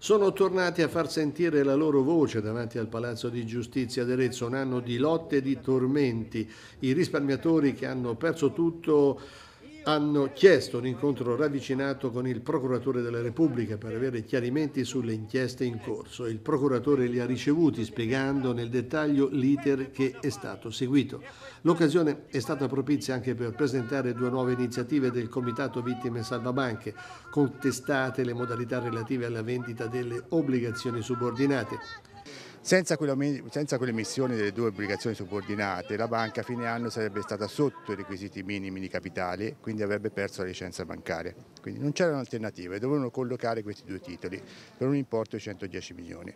sono tornati a far sentire la loro voce davanti al Palazzo di Giustizia ad Arezzo, un anno di lotte e di tormenti. I risparmiatori che hanno perso tutto hanno chiesto un incontro ravvicinato con il procuratore della Repubblica per avere chiarimenti sulle inchieste in corso. Il procuratore li ha ricevuti spiegando nel dettaglio l'iter che è stato seguito. L'occasione è stata propizia anche per presentare due nuove iniziative del Comitato Vittime Salvabanche, contestate le modalità relative alla vendita delle obbligazioni subordinate. Senza quell'emissione delle due obbligazioni subordinate la banca a fine anno sarebbe stata sotto i requisiti minimi di capitale, quindi avrebbe perso la licenza bancaria. Quindi non c'erano alternative, dovevano collocare questi due titoli per un importo di 110 milioni.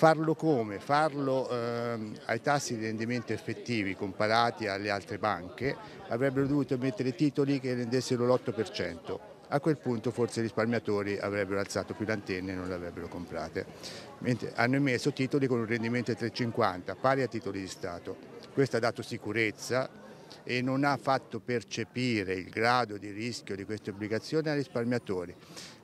Farlo come? Farlo ehm, ai tassi di rendimento effettivi comparati alle altre banche, avrebbero dovuto mettere titoli che rendessero l'8%. A quel punto forse i risparmiatori avrebbero alzato più l'antenna e non le avrebbero comprate. Mentre hanno emesso titoli con un rendimento di 3,50, pari a titoli di Stato. Questo ha dato sicurezza e non ha fatto percepire il grado di rischio di queste obbligazioni ai risparmiatori.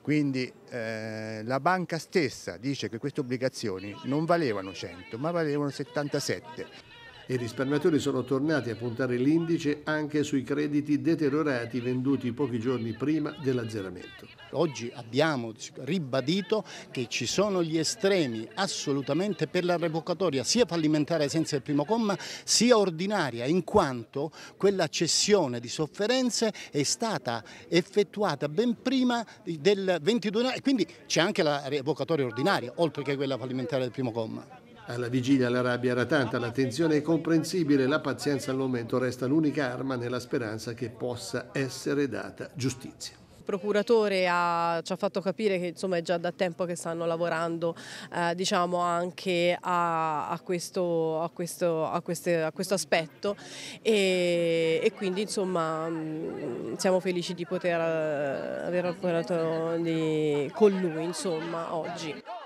Quindi eh, la banca stessa dice che queste obbligazioni non valevano 100 ma valevano 77. I risparmiatori sono tornati a puntare l'indice anche sui crediti deteriorati venduti pochi giorni prima dell'azzeramento. Oggi abbiamo ribadito che ci sono gli estremi assolutamente per la revocatoria sia fallimentare ai sensi del primo comma sia ordinaria in quanto quella cessione di sofferenze è stata effettuata ben prima del 22 e quindi c'è anche la revocatoria ordinaria oltre che quella fallimentare del primo comma. Alla vigilia la rabbia era tanta, l'attenzione è comprensibile, la pazienza al momento resta l'unica arma nella speranza che possa essere data giustizia procuratore ha, ci ha fatto capire che insomma, è già da tempo che stanno lavorando eh, diciamo anche a, a, questo, a, questo, a, queste, questo aspetto e, e quindi insomma, mm, siamo felici di poter eh, aver lavorato con lui insomma, oggi.